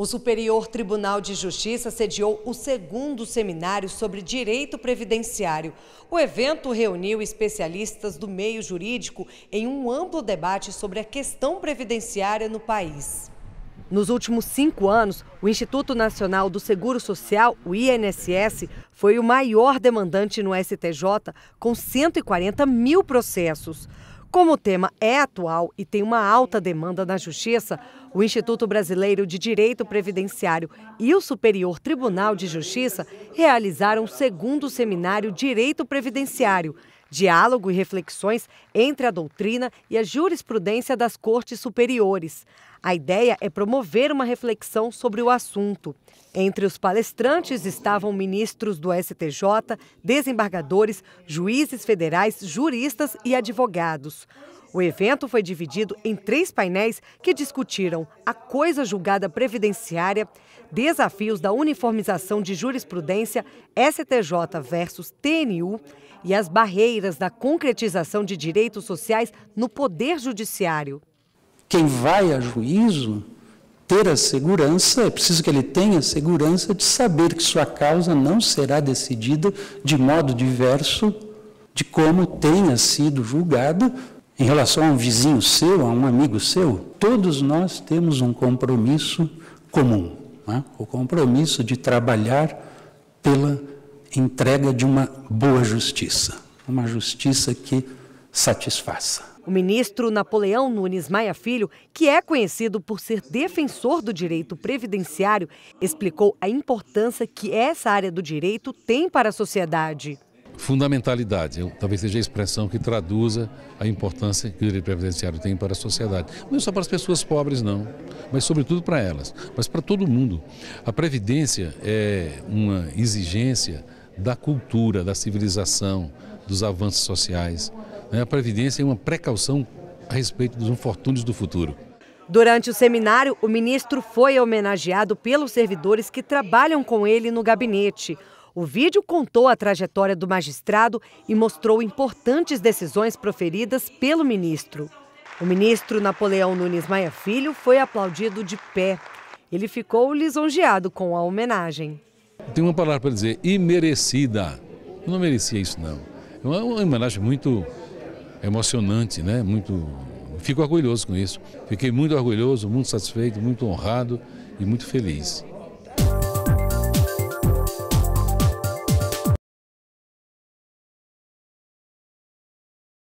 O Superior Tribunal de Justiça sediou o segundo seminário sobre direito previdenciário. O evento reuniu especialistas do meio jurídico em um amplo debate sobre a questão previdenciária no país. Nos últimos cinco anos, o Instituto Nacional do Seguro Social, o INSS, foi o maior demandante no STJ, com 140 mil processos. Como o tema é atual e tem uma alta demanda na Justiça, o Instituto Brasileiro de Direito Previdenciário e o Superior Tribunal de Justiça realizaram o segundo seminário Direito Previdenciário, diálogo e reflexões entre a doutrina e a jurisprudência das cortes superiores. A ideia é promover uma reflexão sobre o assunto. Entre os palestrantes estavam ministros do STJ, desembargadores, juízes federais, juristas e advogados. O evento foi dividido em três painéis que discutiram a coisa julgada previdenciária, desafios da uniformização de jurisprudência STJ versus TNU e as barreiras da concretização de direitos sociais no Poder Judiciário. Quem vai a juízo ter a segurança, é preciso que ele tenha a segurança de saber que sua causa não será decidida de modo diverso de como tenha sido julgada em relação a um vizinho seu, a um amigo seu, todos nós temos um compromisso comum, é? o compromisso de trabalhar pela entrega de uma boa justiça, uma justiça que satisfaça. O ministro Napoleão Nunes Maia Filho, que é conhecido por ser defensor do direito previdenciário, explicou a importância que essa área do direito tem para a sociedade fundamentalidade. Eu, talvez seja a expressão que traduza a importância que o direito previdenciário tem para a sociedade. Não só para as pessoas pobres, não, mas sobretudo para elas, mas para todo mundo. A previdência é uma exigência da cultura, da civilização, dos avanços sociais. Né? A previdência é uma precaução a respeito dos infortúnios do futuro. Durante o seminário, o ministro foi homenageado pelos servidores que trabalham com ele no gabinete. O vídeo contou a trajetória do magistrado e mostrou importantes decisões proferidas pelo ministro. O ministro Napoleão Nunes Maia Filho foi aplaudido de pé. Ele ficou lisonjeado com a homenagem. Tem uma palavra para dizer, imerecida. Eu não merecia isso, não. É uma homenagem muito emocionante, né? Muito Fico orgulhoso com isso. Fiquei muito orgulhoso, muito satisfeito, muito honrado e muito feliz.